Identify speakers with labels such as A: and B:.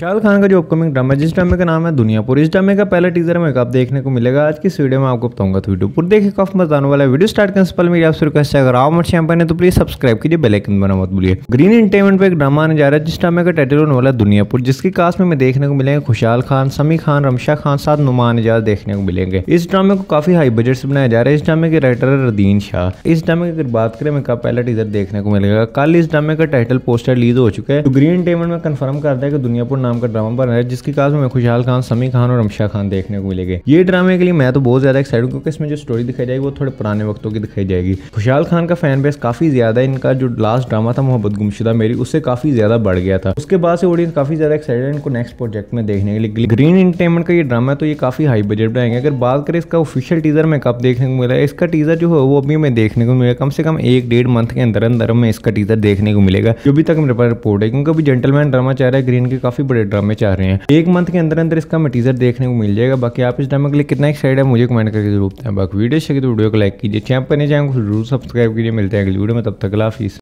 A: शाहरुख खान का जो upcoming drama जिस ड्रामे का नाम है दुनियापुर इस ड्रामे का पहला टीजर मेरे आप देखने को मिलेगा आज की वीडियो में आपको बताऊंगा तो वीडियो पूरी देखिए काफी मजा आने वाला है वीडियो स्टार्ट करने से पहले मेरी आपसे रिक्वेस्ट है अगर आप मेरे चैनल पर तो प्लीज सब्सक्राइब कीजिए बेल आइकन बना मत भूलिए ग्रीन इंटरटेनमेंट पर एक ड्रामा आने जा रहा है जिस ड्रामे का टाइटल होने वाला है दुनियापुर जिसकी कास्ट में देखने को मिलेंगे खुशाल खान समी खान रमशा खान साथ नुमान एजाज देखने को मिलेंगे इस ड्रामे को काफी हाई बजट से बनाया जा रहा है इस ड्रामे के राइटर है रदीन शाह इस ड्रामे की अगर बात करें मेरे पहला टीजर देखने को मिलेगा कल इस ड्रामे का टाइटल पोस्टर रिलीज हो चुका है ग्रीन तो इंटरटेनमेंट में कन्फर्म करता है कि दुनियापुर नाम का ड्रामा बना है जिसकी कास्ट में खुशहाल खान समी खान और अमशा खान देखने को मिलेंगे ये ड्रामे के लिए मैं तो बहुत ज्यादा एक्साइटेड क्योंकि इसमें जो स्टोरी दिखाई जाएगी वो थोड़े पुराने वक्तों की दिखाई जाएगी खुशहाल खान का फैन बेस काफी ज्यादा है इनका जो लास्ट ड्रामा था मोहब्बत गुमशुदा मेरी उससे काफी ज्यादा बढ़ गया था उसके बाद से ऑडियंस काफी ज्यादा एक्साइटेड इनको नेक्स्ट प्रोजेक्ट में देखने के लिए ग्रीन इंटरटेनमेंट का ये ड्रामा है तो ये काफी हाई बजट बनाएंगे अगर बात करें इसका ऑफिशियल टीजर में कब देखने को मिला इसका टीजर जो है वो अभी हमें देखने को मिलेगा कम से कम एक डेढ़ मंथ के अंदर अंदर हमें इसका टीजर देखने को मिलेगा जो भी तक मेरे पास रिपोर्ट है क्योंकि अभी जेंटलमैन ड्रामा चाह रहा है ग्रीन के काफी बड़े ड्रामे चाह रहे हैं एक मंथ के अंदर अंदर इसका मटीजर देखने को मिल जाएगा बाकी आप इस ड्रामे के लिए कितना एक्साइड है मुझे कमेंट करके जरूर बताएं बाकी वीडियो चाहिए तो वीडियो को लाइक कीजिए चैनल पर नहीं जाएंगे जरूर सब्सक्राइब कीजिए मिलते हैं अगली वीडियो में तब तक लाफी